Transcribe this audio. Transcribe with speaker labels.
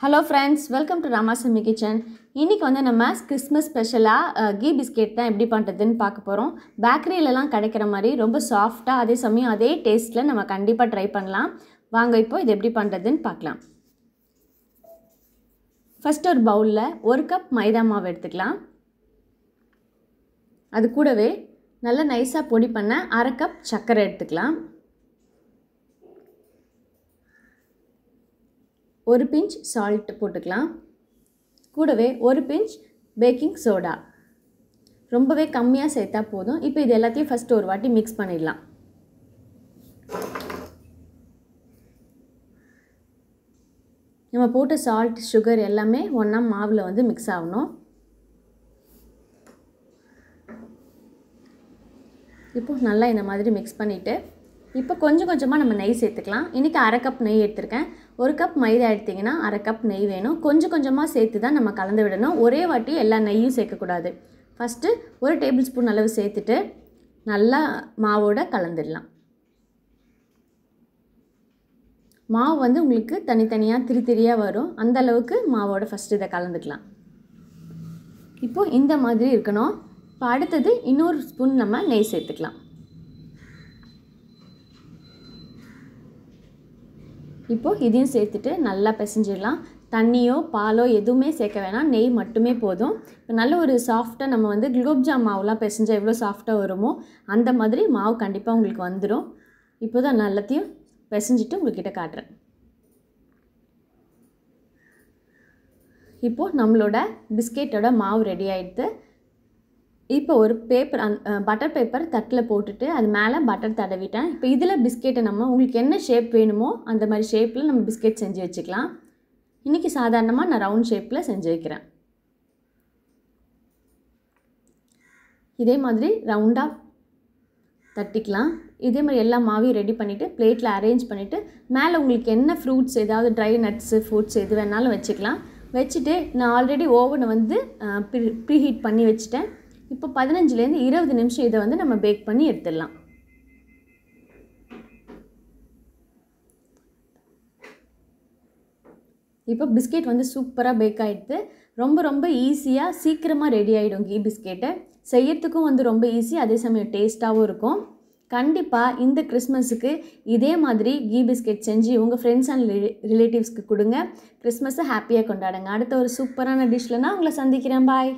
Speaker 1: hello friends welcome to Ramasamy kitchen இன்றைக்கி வந்து நம்ம கிறிஸ்மஸ் ஸ்பெஷலாக கீ பிஸ்கெட் தான் எப்படி பண்ணுறதுன்னு பார்க்க போகிறோம் பேக்கரியிலலாம் கிடைக்கிற மாதிரி ரொம்ப சாஃப்டாக அதே சமயம் அதே டேஸ்ட்டில் நம்ம கண்டிப்பாக ட்ரை பண்ணலாம் வாங்க இப்போ இது எப்படி பண்ணுறதுன்னு பார்க்கலாம் ஃபஸ்ட் ஒரு பவுலில் ஒரு கப் மைதா மாவு எடுத்துக்கலாம் அது கூடவே நல்லா நைஸாக பொடி பண்ண அரை கப் சர்க்கரை எடுத்துக்கலாம் ஒரு பிஞ்ச் சால்ட் போட்டுக்கலாம் கூடவே ஒரு பிஞ்ச் பேக்கிங் சோடா ரொம்பவே கம்மியாக சேர்த்தா போதும் இப்போ இது எல்லாத்தையும் ஃபஸ்ட்டு ஒரு வாட்டி மிக்ஸ் பண்ணிடலாம் நம்ம போட்ட சால்ட் சுகர் எல்லாமே ஒன்றா மாவில் வந்து மிக்ஸ் ஆகணும் இப்போது நல்லா இந்த மாதிரி மிக்ஸ் பண்ணிவிட்டு இப்போ கொஞ்சம் கொஞ்சமாக நம்ம நெய் சேர்த்துக்கலாம் இன்றைக்கி அரை கப் நெய் எடுத்திருக்கேன் ஒரு கப் மைதா எடுத்திங்கன்னா அரை கப் நெய் வேணும் கொஞ்சம் கொஞ்சமாக சேர்த்து தான் நம்ம கலந்து விடணும் ஒரே வாட்டி எல்லா நெய்யும் சேர்க்கக்கூடாது ஃபஸ்ட்டு ஒரு டேபிள் ஸ்பூன் அளவு சேர்த்துட்டு நல்லா மாவோட கலந்துடலாம் மாவு வந்து உங்களுக்கு தனித்தனியாக திரி திரியாக வரும் அந்த அளவுக்கு மாவோட ஃபஸ்ட்டு இதை கலந்துக்கலாம் இப்போது இந்த மாதிரி இருக்கணும் இப்போ அடுத்தது இன்னொரு ஸ்பூன் நம்ம நெய் சேர்த்துக்கலாம் இப்போது இதையும் சேர்த்துட்டு நல்லா பிசைஞ்சிடலாம் தண்ணியோ பாலோ எதுவுமே சேர்க்க வேணாம் நெய் மட்டுமே போதும் இப்போ நல்ல ஒரு சாஃப்டாக நம்ம வந்து குலோப்ஜாம் மாவுலாம் பிசைஞ்சால் எவ்வளோ சாஃப்டாக வருமோ அந்த மாதிரி மாவு கண்டிப்பாக உங்களுக்கு வந்துடும் இப்போ தான் நல்லத்தையும் பிசைஞ்சிட்டு உங்கள்கிட்ட காட்டுறேன் இப்போது நம்மளோட பிஸ்கெட்டோட மாவு ரெடி ஆகிடுது இப்போ ஒரு பேப்பர் அந் பட்டர் பேப்பர் தட்டில் போட்டுட்டு அது மேலே பட்டர் தடவிட்டேன் இப்போ இதில் பிஸ்கெட்டை நம்ம உங்களுக்கு என்ன ஷேப் வேணுமோ அந்த மாதிரி ஷேப்பில் நம்ம பிஸ்கெட் செஞ்சு வச்சுக்கலாம் இன்றைக்கி சாதாரணமாக நான் ரவுண்ட் ஷேப்பில் செஞ்சு வைக்கிறேன் இதே மாதிரி ரவுண்டாக தட்டிக்கலாம் இதே மாதிரி எல்லா மாவையும் ரெடி பண்ணிவிட்டு பிளேட்டில் அரேஞ்ச் பண்ணிவிட்டு மேலே உங்களுக்கு என்ன ஃப்ரூட்ஸ் ஏதாவது ட்ரை நட்ஸு ஃப்ரூட்ஸ் எது வேணாலும் வச்சுக்கலாம் வச்சுட்டு நான் ஆல்ரெடி ஓவனை வந்து ப்ரீ ப்ரீஹீட் பண்ணி வச்சுட்டேன் இப்போ பதினஞ்சுலேருந்து இருபது நிமிஷம் இதை வந்து நம்ம பேக் பண்ணி எடுத்துடலாம் இப்போ பிஸ்கெட் வந்து சூப்பராக பேக் ஆகிடுது ரொம்ப ரொம்ப ஈஸியாக சீக்கிரமாக ரெடி ஆகிடும் கீ பிஸ்கெட்டை செய்யறதுக்கும் வந்து ரொம்ப ஈஸி அதே சமயம் டேஸ்ட்டாகவும் இருக்கும் கண்டிப்பாக இந்த கிறிஸ்மஸுக்கு இதே மாதிரி கீ பிஸ்கெட் செஞ்சு உங்கள் ஃப்ரெண்ட்ஸ் அண்ட் ரிலேட்டிவ்ஸ்க்கு கொடுங்க கிறிஸ்மஸை ஹாப்பியாக கொண்டாடுங்க அடுத்த ஒரு சூப்பரான டிஷ்லனா உங்களை சந்திக்கிறேன் பாய்